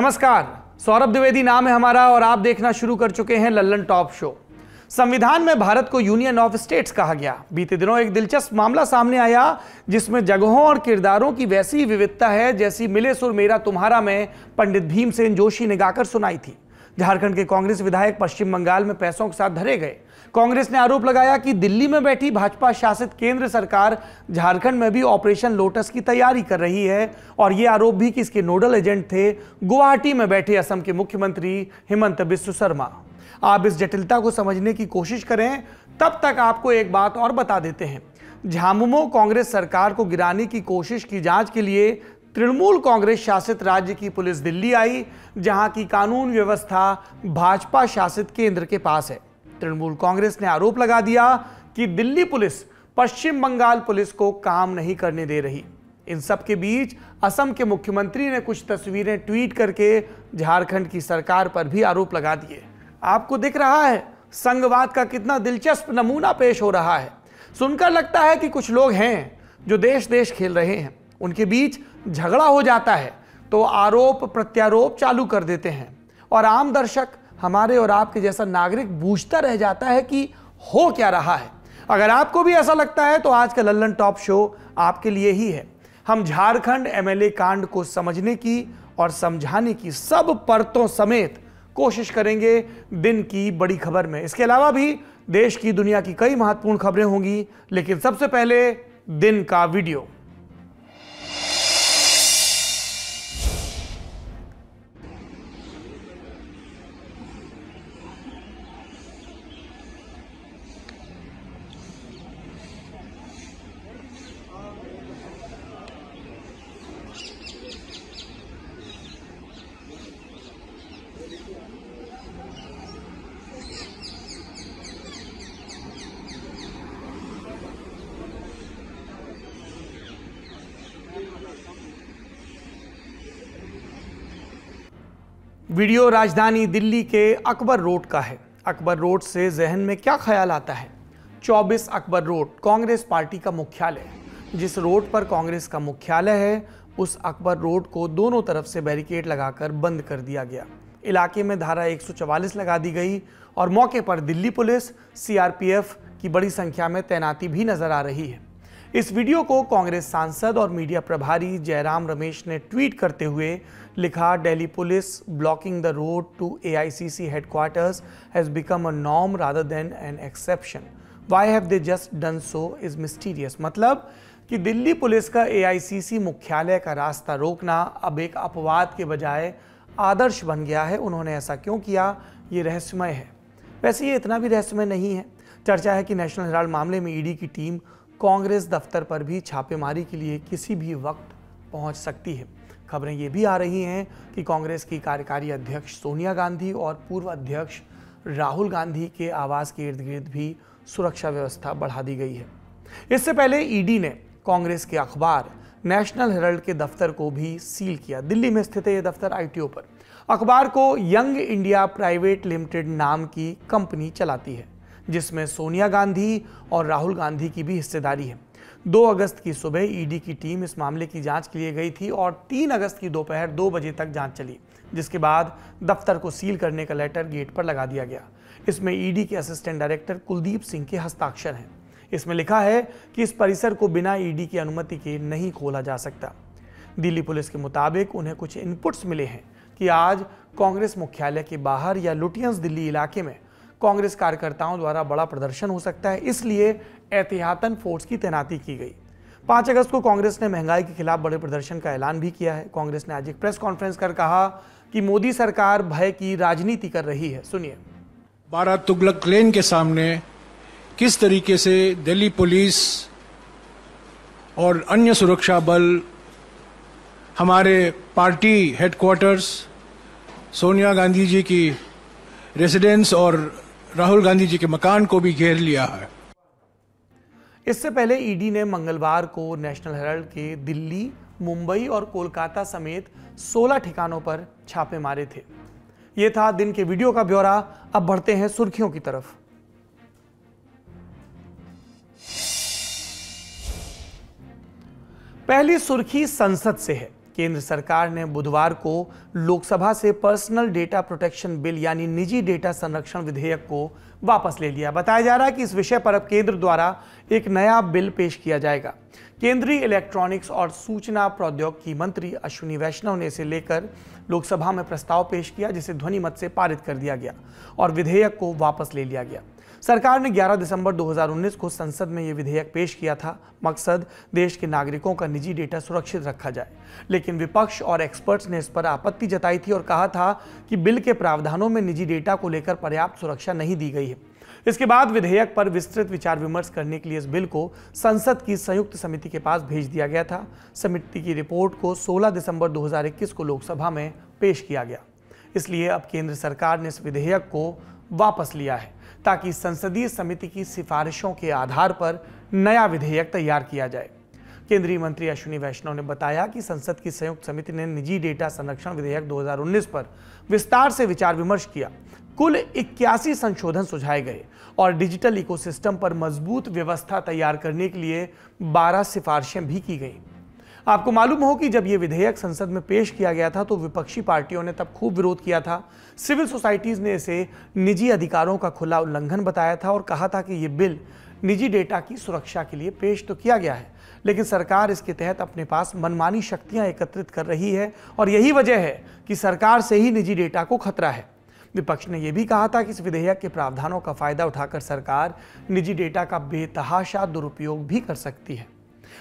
नमस्कार सौरभ द्विवेदी नाम है हमारा और आप देखना शुरू कर चुके हैं लल्लन टॉप शो संविधान में भारत को यूनियन ऑफ स्टेट्स कहा गया बीते दिनों एक दिलचस्प मामला सामने आया जिसमें जगहों और किरदारों की वैसी विविधता है जैसी मिले सुर मेरा तुम्हारा में पंडित भीमसेन जोशी ने गाकर सुनाई थी झारखंड के कांग्रेस विधायक पश्चिम बंगाल में पैसों के साथ धरे गए कांग्रेस ने आरोप लगाया कि दिल्ली में बैठी भाजपा शासित केंद्र सरकार झारखंड में भी ऑपरेशन लोटस की तैयारी कर रही है और ये आरोप भी कि इसके नोडल एजेंट थे गुवाहाटी में बैठे असम के मुख्यमंत्री हेमंत बिस्व शर्मा आप इस जटिलता को समझने की कोशिश करें तब तक आपको एक बात और बता देते हैं झामुमो कांग्रेस सरकार को गिराने की कोशिश की जांच के लिए तृणमूल कांग्रेस शासित राज्य की पुलिस दिल्ली आई जहां की कानून व्यवस्था भाजपा शासित केंद्र के पास है तृणमूल कांग्रेस ने आरोप लगा दिया कि दिल्ली पुलिस पश्चिम बंगाल पुलिस को काम नहीं करने दे रही इन सब के बीच असम के मुख्यमंत्री ने कुछ तस्वीरें ट्वीट करके झारखंड की सरकार पर भी आरोप लगा दिए आपको दिख रहा है संघवाद का कितना दिलचस्प नमूना पेश हो रहा है सुनकर लगता है कि कुछ लोग हैं जो देश देश खेल रहे हैं उनके बीच झगड़ा हो जाता है तो आरोप प्रत्यारोप चालू कर देते हैं और आम दर्शक हमारे और आपके जैसा नागरिक बूझता रह जाता है कि हो क्या रहा है अगर आपको भी ऐसा लगता है तो आज का लल्लन टॉप शो आपके लिए ही है हम झारखंड एमएलए कांड को समझने की और समझाने की सब परतों समेत कोशिश करेंगे दिन की बड़ी खबर में इसके अलावा भी देश की दुनिया की कई महत्वपूर्ण खबरें होंगी लेकिन सबसे पहले दिन का वीडियो वीडियो राजधानी दिल्ली के अकबर रोड का है अकबर रोड से जहन में क्या ख्याल आता है 24 अकबर रोड कांग्रेस पार्टी का मुख्यालय जिस रोड पर कांग्रेस का मुख्यालय है उस अकबर रोड को दोनों तरफ से बैरिकेड लगाकर बंद कर दिया गया इलाके में धारा 144 लगा दी गई और मौके पर दिल्ली पुलिस सीआरपीएफ की बड़ी संख्या में तैनाती भी नजर आ रही है इस वीडियो को कांग्रेस सांसद और मीडिया प्रभारी जयराम रमेश ने ट्वीट करते हुए लिखा Delhi police blocking the road to AICC headquarters has become a norm rather than an exception why have they just done so is mysterious मतलब कि दिल्ली पुलिस का एआईसीसी मुख्यालय का रास्ता रोकना अब एक अपवाद के बजाय आदर्श बन गया है उन्होंने ऐसा क्यों किया ये रहस्यमय है वैसे ये इतना भी रहस्यमय नहीं है चर्चा है कि नेशनल हेराल्ड मामले में ईडी e की टीम कांग्रेस दफ्तर पर भी छापेमारी के लिए किसी भी वक्त पहुंच सकती है खबरें ये भी आ रही हैं कि कांग्रेस की कार्यकारी अध्यक्ष सोनिया गांधी और पूर्व अध्यक्ष राहुल गांधी के आवास के इर्द गिर्द भी सुरक्षा व्यवस्था बढ़ा दी गई है इससे पहले ईडी ने कांग्रेस के अखबार नेशनल हेरल्ड के दफ्तर को भी सील किया दिल्ली में स्थित है ये दफ्तर आईटीओ पर अखबार को यंग इंडिया प्राइवेट लिमिटेड नाम की कंपनी चलाती है जिसमें सोनिया गांधी और राहुल गांधी की भी हिस्सेदारी है 2 अगस्त की सुबह ईडी e की टीम इस मामले की जांच के लिए गई थी और 3 अगस्त की दोपहर 2 दो बजे तक जांच चली जिसके बाद दफ्तर को सील करने का लेटर गेट पर लगा दिया गया इसमें ईडी e के असिस्टेंट डायरेक्टर कुलदीप सिंह के हस्ताक्षर हैं इसमें लिखा है कि इस परिसर को बिना ईडी e की अनुमति के नहीं खोला जा सकता दिल्ली पुलिस के मुताबिक उन्हें कुछ इनपुट्स मिले हैं कि आज कांग्रेस मुख्यालय के बाहर या लुटियंस दिल्ली इलाके में कांग्रेस कार्यकर्ताओं द्वारा बड़ा प्रदर्शन हो सकता है इसलिए एहतियातन फोर्स की तैनाती की गई पांच अगस्त को कांग्रेस ने महंगाई के खिलाफ बड़े प्रदर्शन का ऐलान भी किया है कांग्रेस ने आज एक प्रेस कॉन्फ्रेंस कर कहा कि मोदी सरकार भय की राजनीति कर रही है सुनिए बारह तुगलक लेन के सामने किस तरीके से दिल्ली पुलिस और अन्य सुरक्षा बल हमारे पार्टी हेडक्वार्टर्स सोनिया गांधी जी की रेसिडेंस और राहुल गांधी जी के मकान को भी घेर लिया है इससे पहले ईडी ने मंगलवार को नेशनल हेराल्ड के दिल्ली मुंबई और कोलकाता समेत 16 ठिकानों पर छापे मारे थे ये था दिन के वीडियो का ब्यौरा अब बढ़ते हैं सुर्खियों की तरफ पहली सुर्खी संसद से है केंद्र सरकार ने बुधवार को लोकसभा से पर्सनल डेटा प्रोटेक्शन बिल यानी निजी डेटा संरक्षण विधेयक को वापस ले लिया बताया जा रहा है कि इस विषय पर अब केंद्र द्वारा एक नया बिल पेश किया जाएगा केंद्रीय इलेक्ट्रॉनिक्स और सूचना प्रौद्योगिकी मंत्री अश्विनी वैष्णव ने इसे लेकर लोकसभा में प्रस्ताव पेश किया जिसे ध्वनिमत से पारित कर दिया गया और विधेयक को वापस ले लिया गया सरकार ने 11 दिसंबर 2019 को संसद में ये विधेयक पेश किया था मकसद देश के नागरिकों का निजी डेटा सुरक्षित रखा जाए लेकिन विपक्ष और एक्सपर्ट्स ने इस पर आपत्ति जताई थी और कहा था कि बिल के प्रावधानों में निजी डेटा को लेकर पर्याप्त सुरक्षा नहीं दी गई है इसके बाद विधेयक पर विस्तृत विचार विमर्श करने के लिए इस बिल को संसद की संयुक्त समिति के पास भेज दिया गया था समिति की रिपोर्ट को 16 दिसंबर 2021 को लोकसभा में पेश किया गया इसलिए अब केंद्र सरकार ने इस विधेयक को वापस लिया है ताकि संसदीय समिति की सिफारिशों के आधार पर नया विधेयक तैयार किया जाए केंद्रीय मंत्री अश्विनी वैष्णव ने बताया कि संसद की संयुक्त समिति ने निजी डेटा संरक्षण विधेयक 2019 पर विस्तार से विचार विमर्श किया कुल इक्यासी संशोधन सुझाए गए और डिजिटल इकोसिस्टम पर मजबूत व्यवस्था तैयार करने के लिए 12 सिफारिशें भी की गईं आपको मालूम हो कि जब ये विधेयक संसद में पेश किया गया था तो विपक्षी पार्टियों ने तब खूब विरोध किया था सिविल सोसाइटीज़ ने इसे निजी अधिकारों का खुला उल्लंघन बताया था और कहा था कि ये बिल निजी डेटा की सुरक्षा के लिए पेश तो किया गया है लेकिन सरकार इसके तहत अपने पास मनमानी शक्तियां एकत्रित कर रही है और यही वजह है कि सरकार से ही निजी डेटा को खतरा है विपक्ष ने यह भी कहा था कि इस विधेयक के प्रावधानों का फायदा उठाकर सरकार निजी डेटा का बेतहाशा दुरुपयोग भी कर सकती है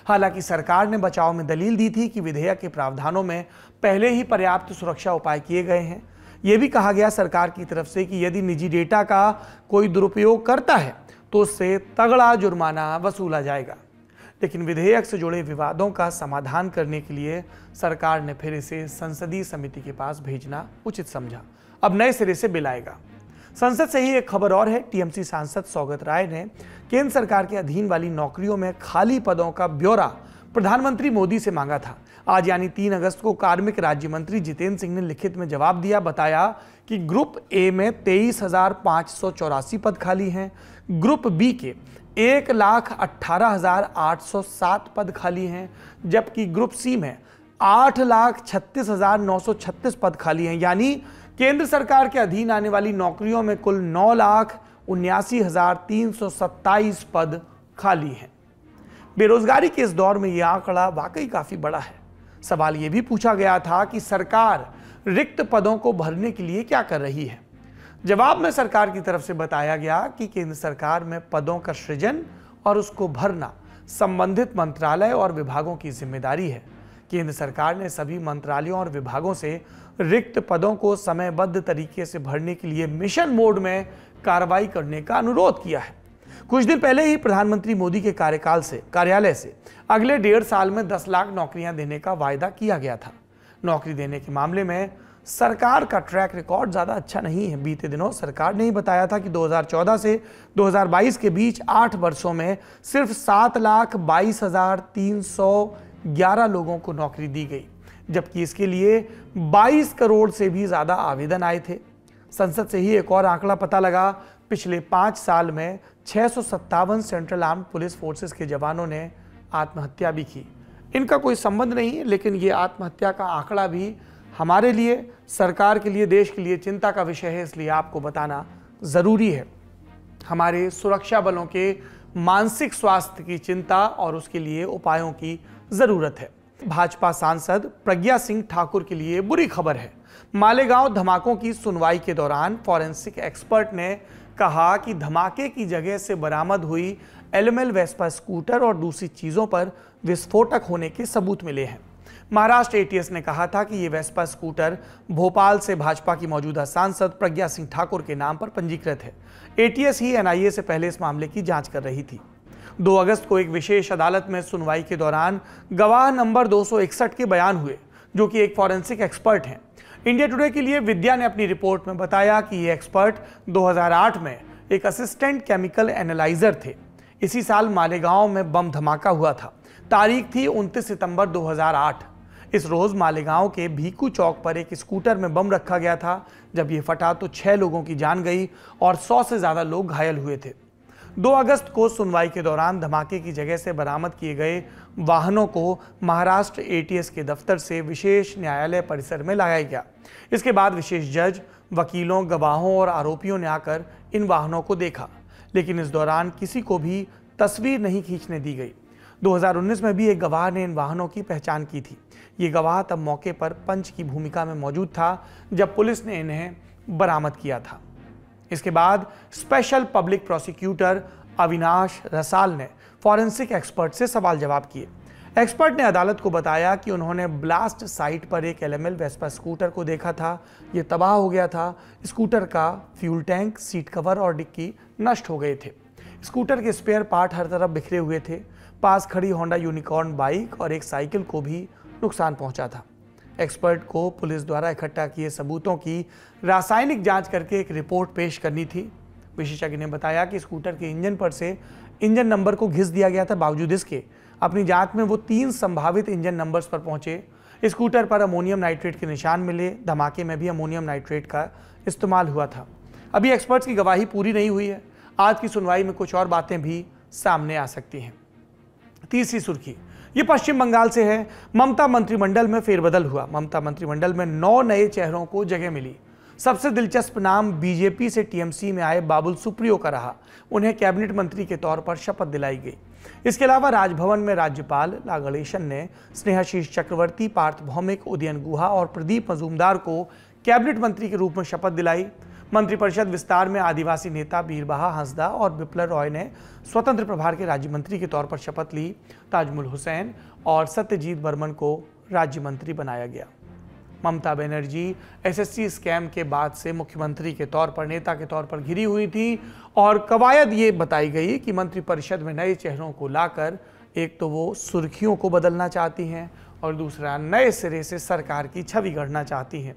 हालांकि सरकार ने बचाव में दलील दी थी कि विधेयक के प्रावधानों में पहले ही पर्याप्त सुरक्षा उपाय किए गए हैं ये भी कहा गया सरकार की तरफ से कि यदि निजी डेटा का कोई दुरुपयोग करता है तो उससे तगड़ा जुर्माना वसूला जाएगा लेकिन विधेयक से जुड़े विवादों का समाधान करने के लिए सरकार ने फिर इसे संसदीय समिति के पास भेजना उचित समझा अब नए सिरे से बिल आएगा संसद से ही एक खबर और है टीएमसी सांसद सौगत राय ने केंद्र सरकार के अधीन वाली नौकरियों में खाली पदों का ब्यौरा प्रधानमंत्री मोदी से मांगा था आज यानी तीन अगस्त को कार्मिक राज्य मंत्री जितेंद्र सिंह ने लिखित में जवाब दिया बताया कि ग्रुप ए में तेईस हजार सौ चौरासी पद खाली हैं ग्रुप बी के एक लाख अट्ठारह हजार आठ सौ सात पद खाली हैं जबकि ग्रुप सी में आठ लाख छत्तीस हजार नौ सौ छत्तीस पद खाली हैं यानी केंद्र सरकार के अधीन आने वाली नौकरियों में कुल नौ लाख उन्यासी हजार तीन सौ सत्ताईस पद खाली हैं बेरोजगारी के इस दौर में यह आंकड़ा वाकई काफी बड़ा है सवाल यह भी पूछा गया था कि सरकार रिक्त पदों को भरने के लिए क्या कर रही है जवाब में सरकार की तरफ से बताया गया कि केंद्र सरकार में पदों का सृजन और उसको भरना संबंधित मंत्रालय और विभागों की जिम्मेदारी है केंद्र सरकार ने सभी मंत्रालयों और विभागों से रिक्त पदों को समयबद्ध तरीके से भरने के लिए मिशन मोड में कार्रवाई करने का अनुरोध किया है कुछ दिन पहले ही प्रधानमंत्री मोदी के कार्यकाल से कार्यालय से अगले डेढ़ साल में दस लाख नौकरियां देने का वायदा किया गया था नौकरी देने के मामले में सरकार का ट्रैक रिकॉर्ड ज़्यादा अच्छा नहीं है बीते दिनों सरकार ने ही बताया था कि 2014 से 2022 के बीच आठ वर्षों में सिर्फ सात लाख बाईस हजार तीन सौ ग्यारह लोगों को नौकरी दी गई जबकि इसके लिए 22 करोड़ से भी ज़्यादा आवेदन आए थे संसद से ही एक और आंकड़ा पता लगा पिछले पाँच साल में छः सेंट्रल आर्म पुलिस फोर्सेस के जवानों ने आत्महत्या भी की इनका कोई संबंध नहीं है लेकिन ये आत्महत्या का आंकड़ा भी हमारे लिए सरकार के लिए देश के लिए चिंता का विषय है इसलिए आपको बताना ज़रूरी है हमारे सुरक्षा बलों के मानसिक स्वास्थ्य की चिंता और उसके लिए उपायों की ज़रूरत है भाजपा सांसद प्रज्ञा सिंह ठाकुर के लिए बुरी खबर है मालेगांव धमाकों की सुनवाई के दौरान फॉरेंसिक एक्सपर्ट ने कहा कि धमाके की जगह से बरामद हुई एलएमएल वेस्पा स्कूटर और दूसरी चीज़ों पर विस्फोटक होने के सबूत मिले हैं महाराष्ट्र एटीएस ने कहा था कि ये वेस्पा स्कूटर भोपाल से भाजपा की मौजूदा सांसद प्रज्ञा सिंह ठाकुर के नाम पर पंजीकृत है एटीएस ही एनआईए से पहले इस मामले की जांच कर रही थी 2 अगस्त को एक विशेष अदालत में सुनवाई के दौरान गवाह नंबर 261 के बयान हुए जो कि एक फॉरेंसिक एक्सपर्ट हैं इंडिया टुडे के लिए विद्या ने अपनी रिपोर्ट में बताया कि ये एक्सपर्ट 2008 में एक असिस्टेंट केमिकल एनालाइजर थे इसी साल मालेगांव में बम धमाका हुआ था तारीख थी 29 सितंबर 2008 इस रोज़ मालेगांव के भीकू चौक पर एक स्कूटर में बम रखा गया था जब ये फटा तो छः लोगों की जान गई और सौ से ज़्यादा लोग घायल हुए थे 2 अगस्त को सुनवाई के दौरान धमाके की जगह से बरामद किए गए वाहनों को महाराष्ट्र एटीएस के दफ्तर से विशेष न्यायालय परिसर में लगाया गया इसके बाद विशेष जज वकीलों गवाहों और आरोपियों ने आकर इन वाहनों को देखा लेकिन इस दौरान किसी को भी तस्वीर नहीं खींचने दी गई 2019 में भी एक गवाह ने इन वाहनों की पहचान की थी ये गवाह तब मौके पर पंच की भूमिका में मौजूद था जब पुलिस ने इन्हें बरामद किया था इसके बाद special public prosecutor Avinash Rasal ने फॉरेंसिक एक्सपर्ट से सवाल जवाब किए एक्सपर्ट ने अदालत को बताया कि उन्होंने ब्लास्ट साइट पर एक एल एम वेस्पा स्कूटर को देखा था ये तबाह हो गया था स्कूटर का फ्यूल टैंक सीट कवर और डिक्की नष्ट हो गए थे स्कूटर के स्पेयर पार्ट हर तरफ बिखरे हुए थे पास खड़ी होंडा यूनिकॉर्न बाइक और एक साइकिल को भी नुकसान पहुंचा था एक्सपर्ट को पुलिस द्वारा इकट्ठा किए सबूतों की रासायनिक जांच करके एक रिपोर्ट पेश करनी थी विशेषज्ञ ने बताया कि स्कूटर के इंजन पर से इंजन नंबर को घिस दिया गया था बावजूद इसके अपनी जांच में वो तीन संभावित इंजन नंबर्स पर पहुंचे स्कूटर पर अमोनियम नाइट्रेट के निशान मिले धमाके में भी अमोनियम नाइट्रेट का इस्तेमाल हुआ था अभी एक्सपर्ट्स की गवाही पूरी नहीं हुई है आज की सुनवाई में कुछ और बातें भी सामने आ सकती हैं तीसरी सुर्खी ये पश्चिम बंगाल से है ममता मंत्रिमंडल में फेरबदल हुआ ममता मंत्रिमंडल में नौ नए चेहरों को जगह मिली सबसे दिलचस्प नाम बीजेपी से टीएमसी में आए बाबुल सुप्रियो का रहा उन्हें कैबिनेट मंत्री के तौर पर शपथ दिलाई गई इसके अलावा राजभवन में राज्यपाल लालगणेशन ने स्नेहाशीष चक्रवर्ती पार्थ भौमिक उदयन गुहा और प्रदीप मजूमदार को कैबिनेट मंत्री के रूप में शपथ दिलाई मंत्रिपरिषद विस्तार में आदिवासी नेता बीरबहा हंसदा और बिप्लर रॉय ने स्वतंत्र प्रभार के राज्य मंत्री के तौर पर शपथ ली ताजमुल हुसैन और सत्यजीत बर्मन को राज्य मंत्री बनाया गया ममता बनर्जी एसएससी स्कैम के बाद से मुख्यमंत्री के तौर पर नेता के तौर पर घिरी हुई थी और कवायद ये बताई गई कि मंत्रिपरिषद में नए चेहरों को लाकर एक तो वो सुर्खियों को बदलना चाहती हैं और दूसरा नए सिरे से सरकार की छवि गढ़ना चाहती हैं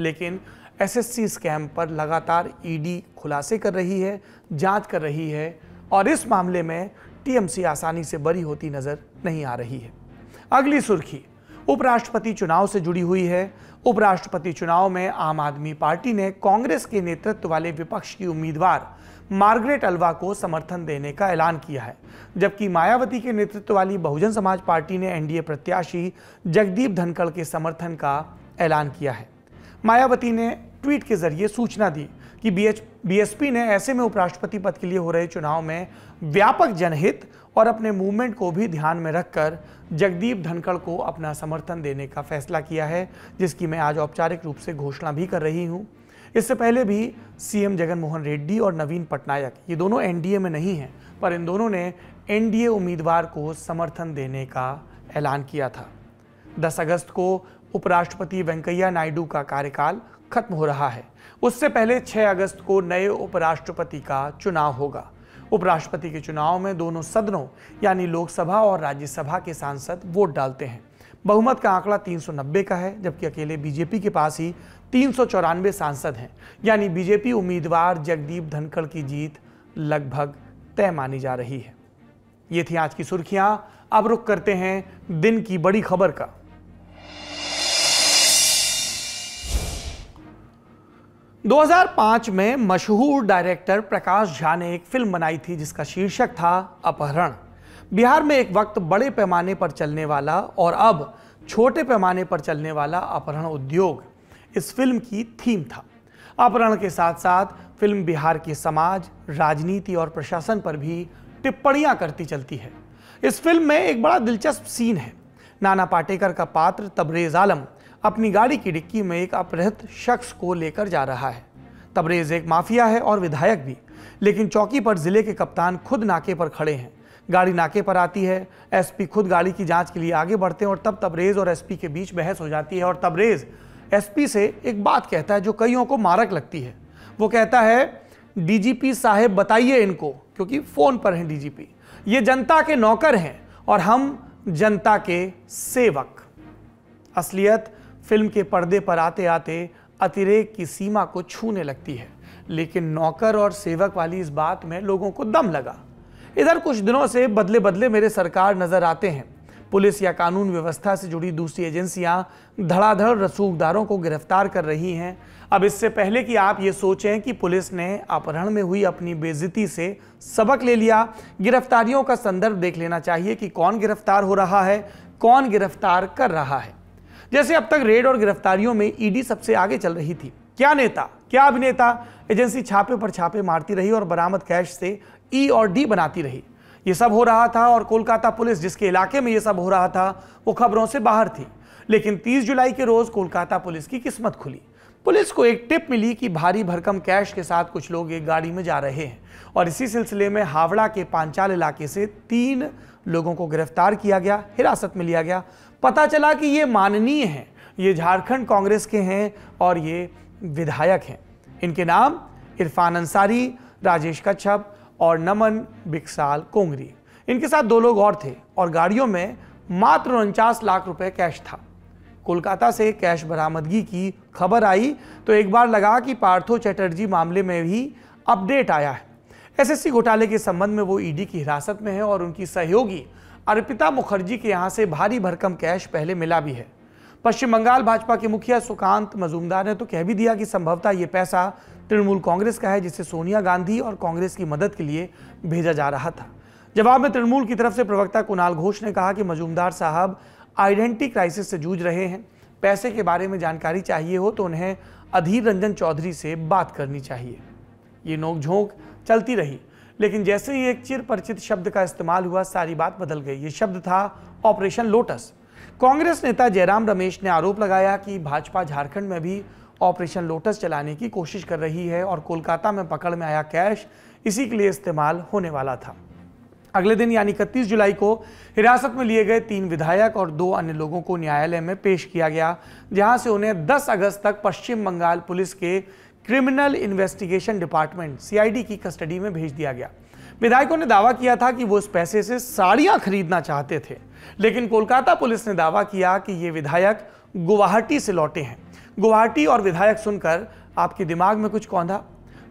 लेकिन एसएससी स्कैम पर लगातार ईडी e खुलासे कर रही है जांच कर रही है और इस मामले में टीएमसी आसानी से बरी होती नजर नहीं आ रही है अगली सुर्खी उपराष्ट्रपति चुनाव से जुड़ी हुई है उपराष्ट्रपति चुनाव में आम आदमी पार्टी ने कांग्रेस के नेतृत्व वाले विपक्ष की उम्मीदवार मार्गरेट अल्वा को समर्थन देने का ऐलान किया है जबकि मायावती के नेतृत्व वाली बहुजन समाज पार्टी ने एनडीए प्रत्याशी जगदीप धनखड़ के समर्थन का ऐलान किया है मायावती ने ट्वीट के जरिए सूचना दी कि बी एच बीएसपी ने ऐसे में उपराष्ट्रपति पद के लिए हो रहे चुनाव में व्यापक जनहित और अपने मूवमेंट को भी ध्यान में रखकर जगदीप धनखड़ को अपना समर्थन देने का फैसला किया है जिसकी मैं आज औपचारिक रूप से घोषणा भी कर रही हूँ इससे पहले भी सीएम जगनमोहन रेड्डी और नवीन पटनायक ये दोनों एनडीए में नहीं हैं पर इन दोनों ने एनडीए उम्मीदवार को समर्थन देने का ऐलान किया था 10 अगस्त को उपराष्ट्रपति वेंकैया नायडू का कार्यकाल खत्म हो रहा है उससे पहले 6 अगस्त को नए उपराष्ट्रपति का चुनाव होगा उपराष्ट्रपति के चुनाव में दोनों सदनों यानी लोकसभा और राज्यसभा के सांसद वोट डालते हैं बहुमत का आंकड़ा तीन का है जबकि अकेले बीजेपी के पास ही तीन सांसद हैं यानी बीजेपी उम्मीदवार जगदीप धनखड़ की जीत लगभग तय मानी जा रही है ये थी आज की सुर्खियां अब रुक करते हैं दिन की बड़ी खबर का 2005 में मशहूर डायरेक्टर प्रकाश झा ने एक फिल्म बनाई थी जिसका शीर्षक था अपहरण बिहार में एक वक्त बड़े पैमाने पर चलने वाला और अब छोटे पैमाने पर चलने वाला अपहरण उद्योग इस फिल्म की थीम था अपहरण के साथ साथ फिल्म बिहार के समाज राजनीति और प्रशासन पर भी टिप्पणियां करती चलती है इस फिल्म में एक बड़ा दिलचस्प सीन है नाना पाटेकर का पात्र तबरेज आलम अपनी गाड़ी की डिक्की में एक अपहृत शख्स को लेकर जा रहा है तबरेज एक माफिया है और विधायक भी लेकिन चौकी पर जिले के कप्तान खुद नाके पर खड़े हैं गाड़ी नाके पर आती है एसपी खुद गाड़ी की जांच के लिए आगे बढ़ते हैं और तब तबरेज और एसपी के बीच बहस हो जाती है और तबरेज एसपी से एक बात कहता है जो कईयों को मारक लगती है वो कहता है डीजीपी साहेब बताइए इनको क्योंकि फ़ोन पर हैं डीजीपी ये जनता के नौकर हैं और हम जनता के सेवक असलियत फिल्म के पर्दे पर आते आते अतिरेक की सीमा को छूने लगती है लेकिन नौकर और सेवक वाली इस बात में लोगों को दम लगा इधर कुछ दिनों से बदले बदले मेरे सरकार नजर आते हैं पुलिस या कानून व्यवस्था से जुड़ी दूसरी एजेंसियां धड़ाधड़ रसूखदारों को गिरफ्तार कर रही हैं अब इससे पहले कि आप ये सोचें कि पुलिस ने अपहरण में हुई अपनी बेजती से सबक ले लिया गिरफ्तारियों का संदर्भ देख लेना चाहिए कि कौन गिरफ्तार हो रहा है कौन गिरफ्तार कर रहा है जैसे अब तक रेड और गिरफ्तारियों में ईडी सबसे आगे चल रही थी क्या नेता क्या अभिनेता एजेंसी छापे पर छापे मारती रही और बरामद कैश से ई और डी बनाती रही ये सब हो रहा था और कोलकाता पुलिस जिसके इलाके में ये सब हो रहा था वो खबरों से बाहर थी लेकिन 30 जुलाई के रोज़ कोलकाता पुलिस की किस्मत खुली पुलिस को एक टिप मिली कि भारी भरकम कैश के साथ कुछ लोग एक गाड़ी में जा रहे हैं और इसी सिलसिले में हावड़ा के पांचाल इलाके से तीन लोगों को गिरफ्तार किया गया हिरासत में लिया गया पता चला कि ये माननीय हैं ये झारखंड कांग्रेस के हैं और ये विधायक हैं इनके नाम इरफान अंसारी राजेश कच्छप और नमन बिकसाल कोंगरी इनके साथ दो लोग और थे और गाड़ियों में मात्र उनचास लाख रुपए कैश था कोलकाता से कैश बरामदगी की खबर आई तो एक बार लगा कि पार्थो चटर्जी मामले में भी अपडेट आया है एसएससी घोटाले के संबंध में वो ईडी की हिरासत में है और उनकी सहयोगी अर्पिता मुखर्जी के यहाँ से भारी भरकम कैश पहले मिला भी है पश्चिम बंगाल भाजपा के मुखिया सुकांत मजूमदार ने तो कह भी दिया कि संभवतः ये पैसा तृणमूल कांग्रेस का है जिसे सोनिया गांधी और कांग्रेस की मदद के लिए भेजा जा रहा था जवाब में तृणमूल की तरफ से प्रवक्ता कुणाल घोष ने कहा कि मजूमदार साहब आइडेंटिटी क्राइसिस से जूझ रहे हैं पैसे के बारे में जानकारी चाहिए हो तो उन्हें अधीर रंजन चौधरी से बात करनी चाहिए ये नोकझोंक चलती रही लेकिन जैसे ही एक चिर परिचित शब्द का इस्तेमाल हुआ सारी बात बदल गई ये शब्द था ऑपरेशन लोटस कांग्रेस नेता जयराम रमेश ने आरोप लगाया कि भाजपा झारखंड में भी ऑपरेशन लोटस चलाने की कोशिश कर रही है और कोलकाता में पकड़ में आया कैश इसी के लिए इस्तेमाल होने वाला था अगले दिन यानी इकतीस जुलाई को हिरासत में लिए गए तीन विधायक और दो अन्य लोगों को न्यायालय में पेश किया गया जहां से उन्हें 10 अगस्त तक पश्चिम बंगाल पुलिस के क्रिमिनल इन्वेस्टिगेशन डिपार्टमेंट सीआईडी की कस्टडी में भेज दिया गया विधायकों ने दावा किया था कि वो इस पैसे से साड़ियां खरीदना चाहते थे लेकिन कोलकाता पुलिस ने दावा किया कि ये विधायक गुवाहाटी से लौटे हैं गुवाहाटी और विधायक सुनकर आपके दिमाग में कुछ कौंधा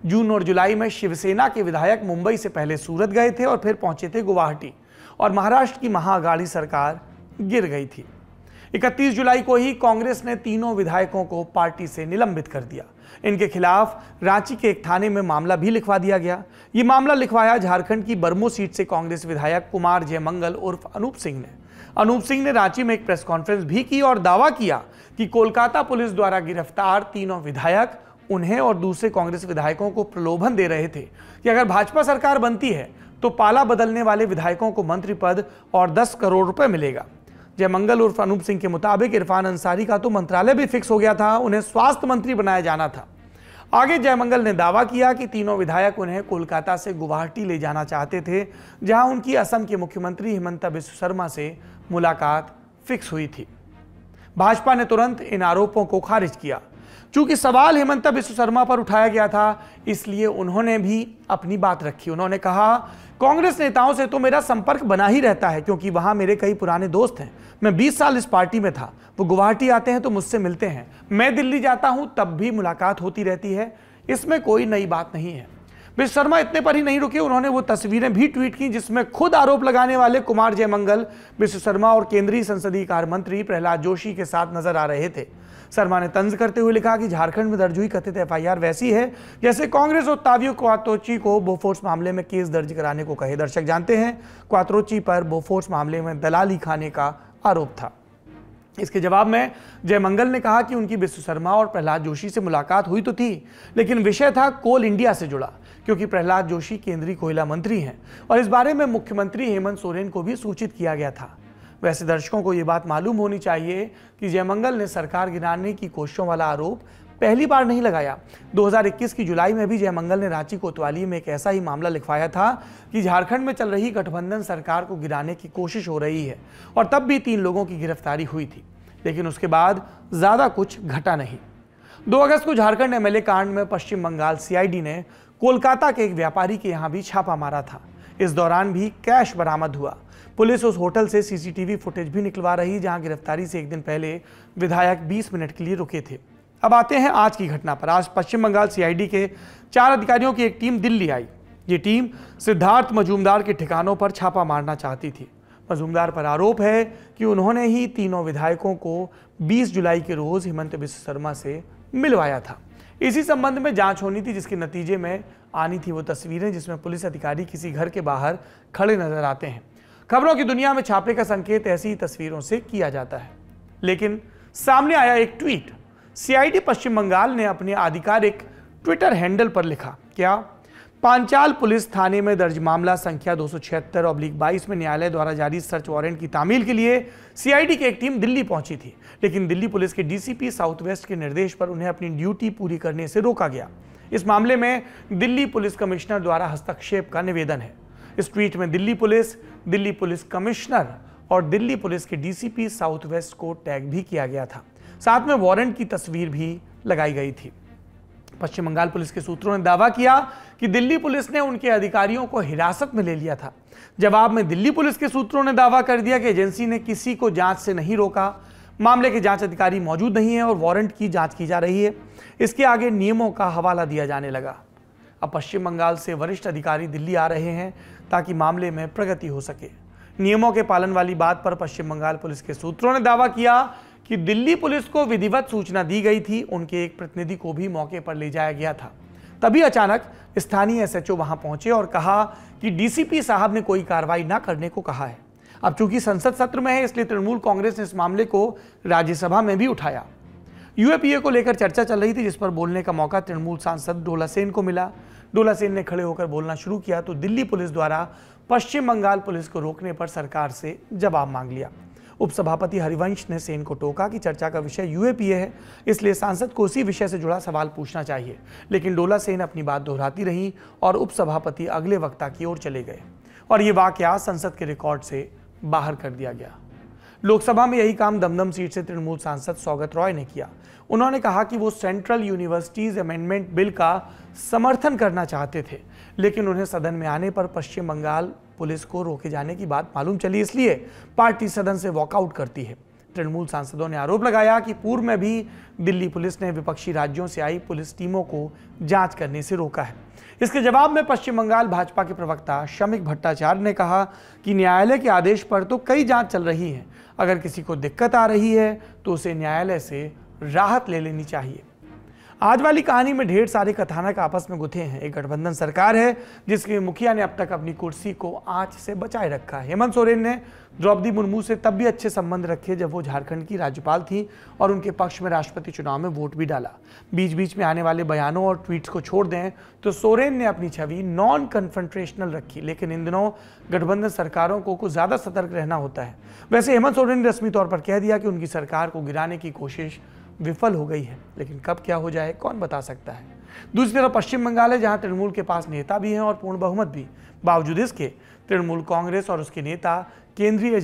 जून और जुलाई में शिवसेना के विधायक मुंबई से पहले सूरत गए थे और फिर पहुंचे थे गुवाहाटी और महाराष्ट्र की महाअघाड़ी सरकार गिर गई थी 31 जुलाई को ही कांग्रेस ने तीनों विधायकों को पार्टी से निलंबित कर दिया इनके खिलाफ रांची के एक थाने में मामला भी लिखवा दिया गया ये मामला लिखवाया झारखंड की बर्मो सीट से कांग्रेस विधायक कुमार जयमंगल उर्फ अनूप सिंह ने अनूप सिंह ने रांची में एक प्रेस कॉन्फ्रेंस भी की और दावा किया कि कोलकाता पुलिस द्वारा गिरफ्तार तीनों विधायक उन्हें और दूसरे कांग्रेस विधायकों को प्रलोभन दे रहे थे कि अगर भाजपा सरकार बनती है तो पाला बदलने वाले विधायकों को मंत्री पद और 10 करोड़ रुपए मिलेगा जयमंगल उर्फ अनूप सिंह के मुताबिक इरफान अंसारी का तो मंत्रालय भी फिक्स हो गया था उन्हें स्वास्थ्य मंत्री बनाया जाना था आगे जयमंगल ने दावा किया कि तीनों विधायक उन्हें कोलकाता से गुवाहाटी ले जाना चाहते थे जहां उनकी असम के मुख्यमंत्री हेमंत बिश्व शर्मा से मुलाकात फिक्स हुई थी भाजपा ने तुरंत इन आरोपों को खारिज किया चूंकि सवाल हेमंत बिश्व शर्मा पर उठाया गया था इसलिए उन्होंने भी अपनी बात रखी उन्होंने कहा कांग्रेस नेताओं से तो मेरा संपर्क बना ही रहता है क्योंकि वहां मेरे कई पुराने दोस्त हैं मैं 20 साल इस पार्टी में था वो गुवाहाटी आते हैं तो मुझसे मिलते हैं मैं दिल्ली जाता हूं तब भी मुलाकात होती रहती है इसमें कोई नई बात नहीं है विश्व शर्मा इतने पर ही नहीं रुके उन्होंने वो तस्वीरें भी ट्वीट की जिसमें खुद आरोप लगाने वाले कुमार जयमंगल विश्व शर्मा और केंद्रीय संसदीय कार्य मंत्री प्रहलाद जोशी के साथ नजर आ रहे थे शर्मा ने तंज करते हुए लिखा कि झारखंड में दर्ज हुई कथित एफआईआर वैसी है जैसे कांग्रेस और तावियो क्वात्रोची को बोफोर्स मामले में केस दर्ज कराने को कहे दर्शक जानते हैं क्वात्रोची पर बोफोर्स मामले में दलाली खाने का आरोप था इसके जवाब में जयमंगल ने कहा कि उनकी विश्व शर्मा और प्रहलाद जोशी से मुलाकात हुई तो थी लेकिन विषय था कोल इंडिया से जुड़ा क्योंकि प्रहलाद जोशी केंद्रीय कोयला मंत्री हैं और इस बारे में मुख्यमंत्री हेमंत सोरेन को भी सूचित किया गया था वैसे दर्शकों को ये बात मालूम होनी चाहिए कि जयमंगल ने सरकार गिराने की कोशिशों वाला आरोप पहली बार नहीं लगाया 2021 की जुलाई में भी जयमंगल ने रांची कोतवाली में एक ऐसा ही मामला लिखवाया था कि झारखंड में चल रही गठबंधन सरकार को गिराने की कोशिश हो रही है और तब भी तीन लोगों की गिरफ्तारी हुई थी लेकिन उसके बाद ज़्यादा कुछ घटा नहीं 2 अगस्त को झारखंड एमएलए कांड में पश्चिम बंगाल सीआईडी ने कोलकाता के एक व्यापारी के यहाँ भी छापा मारा था इस दौरान भी कैश बरामद हुआ पुलिस उस होटल से सीसीटीवी फुटेज भी निकलवा रही जहां गिरफ्तारी से एक दिन पहले विधायक 20 मिनट के लिए रुके थे अब आते हैं आज की घटना पर आज पश्चिम बंगाल सीआईडी के चार अधिकारियों की एक टीम दिल्ली आई ये टीम सिद्धार्थ मजूमदार के ठिकानों पर छापा मारना चाहती थी मजूमदार पर आरोप है कि उन्होंने ही तीनों विधायकों को 20 जुलाई के रोज़ हेमंत बिश्व शर्मा से मिलवाया था इसी संबंध में जांच होनी थी जिसके नतीजे में आनी थी वो तस्वीरें जिसमें पुलिस अधिकारी किसी घर के बाहर खड़े नजर आते हैं खबरों की दुनिया में छापे का संकेत ऐसी ही तस्वीरों से किया जाता है लेकिन सामने आया एक ट्वीट सीआईडी पश्चिम बंगाल ने अपने आधिकारिक ट्विटर हैंडल पर लिखा क्या पांचाल पुलिस थाने में दर्ज मामला संख्या दो सौ छिहत्तर ऑब्लिक बाईस में न्यायालय द्वारा जारी सर्च वारंट की तामील के लिए सीआईडी की एक टीम दिल्ली पहुंची थी लेकिन दिल्ली पुलिस के डीसीपी साउथ वेस्ट के निर्देश पर उन्हें अपनी ड्यूटी पूरी करने से रोका गया इस मामले में दिल्ली पुलिस कमिश्नर द्वारा हस्तक्षेप का निवेदन है इस ट्वीट में Delhi police Delhi police commissioner और दिल्ली पुलिस के डीसीपी साउथ वेस्ट को टैग भी किया गया था साथ में वारंट की तस्वीर भी लगाई गई थी पश्चिम बंगाल पुलिस के सूत्रों ने दावा किया कि दिल्ली पुलिस ने उनके अधिकारियों को हिरासत में ले लिया था जवाब में दिल्ली पुलिस के सूत्रों ने दावा कर दिया कि एजेंसी ने किसी को जांच से नहीं रोका मामले के जांच अधिकारी मौजूद नहीं है और वारंट की जांच की जा रही है इसके आगे नियमों का हवाला दिया जाने लगा अब पश्चिम बंगाल से वरिष्ठ अधिकारी दिल्ली आ रहे हैं ताकि मामले में प्रगति हो सके नियमों के पालन वाली बात पर पश्चिम बंगाल पुलिस के सूत्रों ने दावा किया कि दिल्ली पुलिस को विधिवत सूचना दी गई थी उनके एक प्रतिनिधि को भी मौके पर ले जाया गया था तभी अचानक स्थानीय एसएचओ वहां पहुंचे और कहा कि डीसीपी साहब ने कोई कार्रवाई ना करने को कहा है अब चूंकि संसद सत्र में है इसलिए तृणमूल कांग्रेस ने इस मामले को राज्यसभा में भी उठाया यूएपीए को लेकर चर्चा चल रही थी जिस पर बोलने का मौका तृणमूल सांसद डोला सेन को मिला डोला सेन ने खड़े होकर बोलना शुरू किया तो दिल्ली पुलिस द्वारा पश्चिम बंगाल पुलिस को रोकने पर सरकार से जवाब मांग लिया उपसभापति हरिवंश ने सेन को टोका कि चर्चा का विषय यूएपीए है इसलिए सांसद को उसी विषय से जुड़ा सवाल पूछना चाहिए लेकिन डोला सेन अपनी बात दोहराती रही और उपसभापति अगले वक्ता की ओर चले गए और ये वाकया संसद के रिकॉर्ड से बाहर कर दिया गया लोकसभा में यही काम दमदम सीट से तृणमूल सांसद सौगत रॉय ने किया उन्होंने कहा कि वो सेंट्रल यूनिवर्सिटीज अमेंडमेंट बिल का समर्थन करना चाहते थे लेकिन उन्हें सदन में आने पर पश्चिम बंगाल पुलिस को रोके जाने की बात मालूम चली इसलिए पार्टी सदन से वॉकआउट करती है तृणमूल सांसदों ने आरोप लगाया कि पूर्व में भी दिल्ली पुलिस ने विपक्षी राज्यों से आई पुलिस टीमों को जांच करने से रोका है इसके जवाब में पश्चिम बंगाल भाजपा के प्रवक्ता शमिक भट्टाचार्य ने कहा कि न्यायालय के आदेश पर तो कई जांच चल रही है अगर किसी को दिक्कत आ रही है तो उसे न्यायालय से राहत ले लेनी चाहिए आज वाली कहानी में ढेर सारे कथानक आपस में गुथे हैं एक गठबंधन सरकार है जिसके मुखिया ने अब तक अपनी कुर्सी को आँच से बचाए रखा है हेमंत सोरेन ने द्रौपदी मुर्मू से तब भी अच्छे संबंध रखे जब वो झारखंड की राज्यपाल थी और उनके पक्ष में राष्ट्रपति चुनाव में वोट भी डाला बीच बीच में आने वाले बयानों और ट्वीट्स को छोड़ दें तो सोरेन ने अपनी छवि नॉन कन्फ्रंट्रेशनल रखी लेकिन इन दिनों गठबंधन सरकारों को कुछ ज़्यादा सतर्क रहना होता है वैसे हेमंत सोरेन ने रस्मी तौर पर कह दिया कि उनकी सरकार को गिराने की कोशिश विफल हो गई है लेकिन कब क्या हो जाए कौन बता सकता है दूसरी तरफ पश्चिम बंगाल है जहां तृणमूल के पास नेता भी हैं और पूर्ण बहुमत भी बावजूद इसके तृणमूल कांग्रेस और उसके नेता केंद्रीय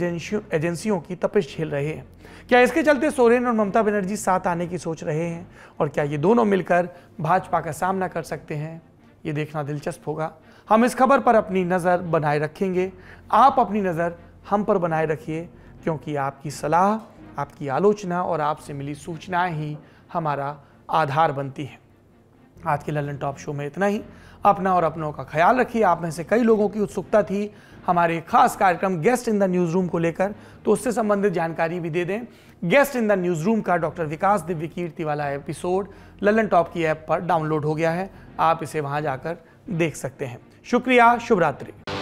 एजेंसियों की तपिश झेल रहे हैं क्या इसके चलते सोरेन और ममता बनर्जी साथ आने की सोच रहे हैं और क्या ये दोनों मिलकर भाजपा का सामना कर सकते हैं ये देखना दिलचस्प होगा हम इस खबर पर अपनी नज़र बनाए रखेंगे आप अपनी नज़र हम पर बनाए रखिए क्योंकि आपकी सलाह आपकी आलोचना और आपसे मिली सूचनाएं ही हमारा आधार बनती हैं आज के ललन टॉप शो में इतना ही अपना और अपनों का ख्याल रखिए आप में से कई लोगों की उत्सुकता थी हमारे खास कार्यक्रम guest in the newsroom को लेकर तो उससे संबंधित जानकारी भी दे दें guest in the newsroom का डॉक्टर विकास दिव्य कीर्ति वाला एपिसोड ललन टॉप की ऐप पर डाउनलोड हो गया है आप इसे वहाँ जाकर देख सकते हैं शुक्रिया शुभरात्रि